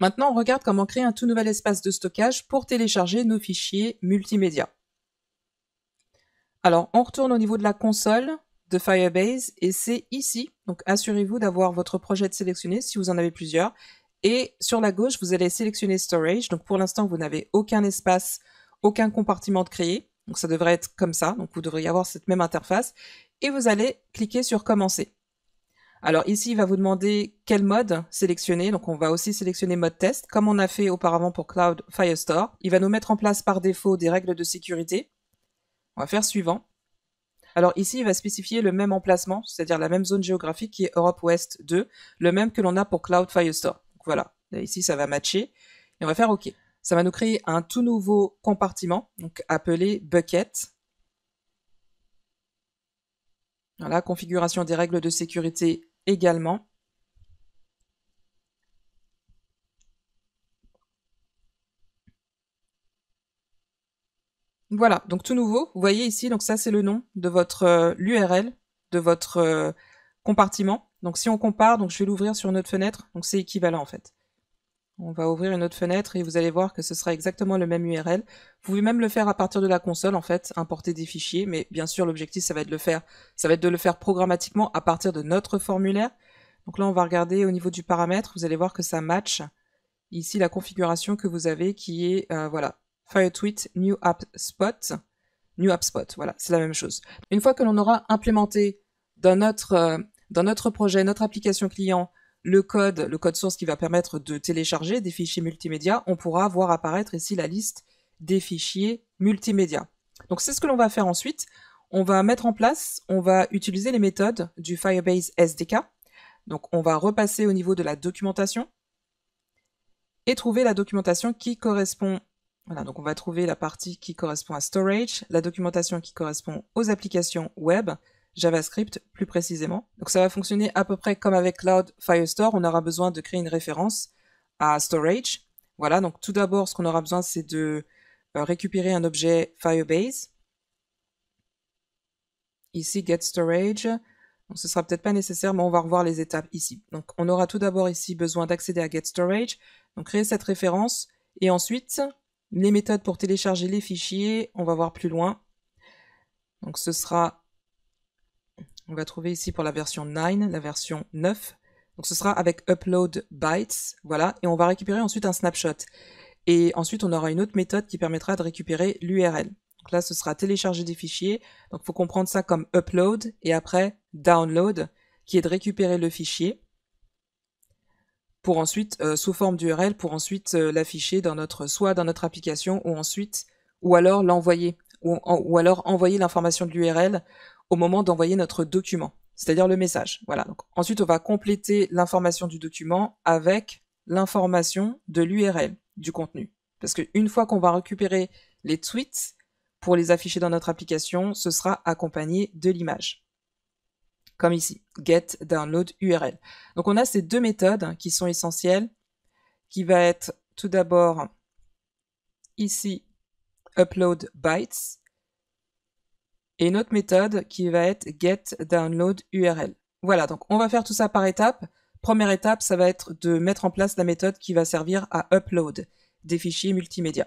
Maintenant, on regarde comment créer un tout nouvel espace de stockage pour télécharger nos fichiers multimédia. Alors, on retourne au niveau de la console de Firebase et c'est ici. Donc, assurez-vous d'avoir votre projet de sélectionné si vous en avez plusieurs. Et sur la gauche, vous allez sélectionner Storage. Donc, pour l'instant, vous n'avez aucun espace, aucun compartiment de créer. Donc, ça devrait être comme ça. Donc, vous devriez avoir cette même interface. Et vous allez cliquer sur Commencer. Alors ici, il va vous demander quel mode sélectionner. Donc on va aussi sélectionner mode test, comme on a fait auparavant pour Cloud Firestore. Il va nous mettre en place par défaut des règles de sécurité. On va faire suivant. Alors ici, il va spécifier le même emplacement, c'est-à-dire la même zone géographique qui est Europe Ouest 2, le même que l'on a pour Cloud Firestore. Donc voilà, ici ça va matcher. Et on va faire OK. Ça va nous créer un tout nouveau compartiment, donc appelé Bucket. Voilà, configuration des règles de sécurité également Voilà, donc tout nouveau, vous voyez ici, donc ça c'est le nom de votre euh, l'URL de votre euh, compartiment. Donc si on compare, donc je vais l'ouvrir sur notre fenêtre, donc c'est équivalent en fait. On va ouvrir une autre fenêtre et vous allez voir que ce sera exactement le même URL. Vous pouvez même le faire à partir de la console, en fait, importer des fichiers, mais bien sûr, l'objectif, ça va être le faire, ça va être de le faire programmatiquement à partir de notre formulaire. Donc là, on va regarder au niveau du paramètre, vous allez voir que ça match ici la configuration que vous avez qui est, euh, voilà, FireTweet New App Spot. New App Spot, voilà, c'est la même chose. Une fois que l'on aura implémenté dans notre, euh, dans notre projet, notre application client, le code, le code source qui va permettre de télécharger des fichiers multimédia, on pourra voir apparaître ici la liste des fichiers multimédia. Donc c'est ce que l'on va faire ensuite. On va mettre en place, on va utiliser les méthodes du Firebase SDK. Donc on va repasser au niveau de la documentation et trouver la documentation qui correspond. Voilà, donc on va trouver la partie qui correspond à storage, la documentation qui correspond aux applications web, JavaScript plus précisément. Donc ça va fonctionner à peu près comme avec Cloud Firestore, on aura besoin de créer une référence à storage. Voilà, donc tout d'abord ce qu'on aura besoin c'est de euh, récupérer un objet Firebase. Ici get storage. ce sera peut-être pas nécessaire mais on va revoir les étapes ici. Donc on aura tout d'abord ici besoin d'accéder à get storage, donc créer cette référence et ensuite les méthodes pour télécharger les fichiers, on va voir plus loin. Donc ce sera on va trouver ici pour la version 9, la version 9. Donc ce sera avec upload bytes, voilà, et on va récupérer ensuite un snapshot. Et ensuite, on aura une autre méthode qui permettra de récupérer l'URL. Donc là, ce sera télécharger des fichiers. Donc faut comprendre ça comme upload et après download, qui est de récupérer le fichier pour ensuite, euh, sous forme d'URL, pour ensuite euh, l'afficher dans notre, soit dans notre application ou ensuite, ou alors l'envoyer, ou alors envoyer l'information de l'URL au moment d'envoyer notre document, c'est-à-dire le message. Voilà. ensuite, on va compléter l'information du document avec l'information de l'URL du contenu. Parce qu'une fois qu'on va récupérer les tweets, pour les afficher dans notre application, ce sera accompagné de l'image. Comme ici, get download URL. Donc on a ces deux méthodes hein, qui sont essentielles, qui va être tout d'abord ici upload bytes et une autre méthode qui va être get download URL. Voilà, donc on va faire tout ça par étapes. Première étape, ça va être de mettre en place la méthode qui va servir à upload des fichiers multimédia.